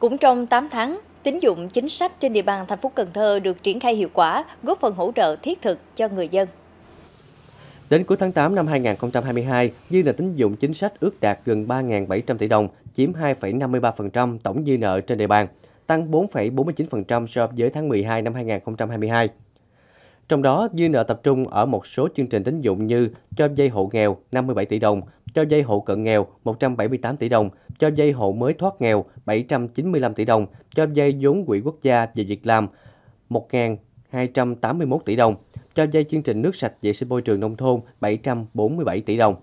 Cũng trong 8 tháng, tín dụng chính sách trên địa bàn thành phố Cần Thơ được triển khai hiệu quả, góp phần hỗ trợ thiết thực cho người dân. Đến cuối tháng 8 năm 2022, dư nợ tín dụng chính sách ước đạt gần 3.700 tỷ đồng, chiếm 2,53% tổng dư nợ trên địa bàn, tăng 4,49% so với tháng 12 năm 2022. Trong đó, dư nợ tập trung ở một số chương trình tín dụng như cho vay hộ nghèo 57 tỷ đồng, cho dây hộ cận nghèo 178 tỷ đồng, cho dây hộ mới thoát nghèo 795 tỷ đồng, cho dây vốn quỹ quốc gia về việc làm 1.281 tỷ đồng, cho dây chương trình nước sạch vệ sinh môi trường nông thôn 747 tỷ đồng.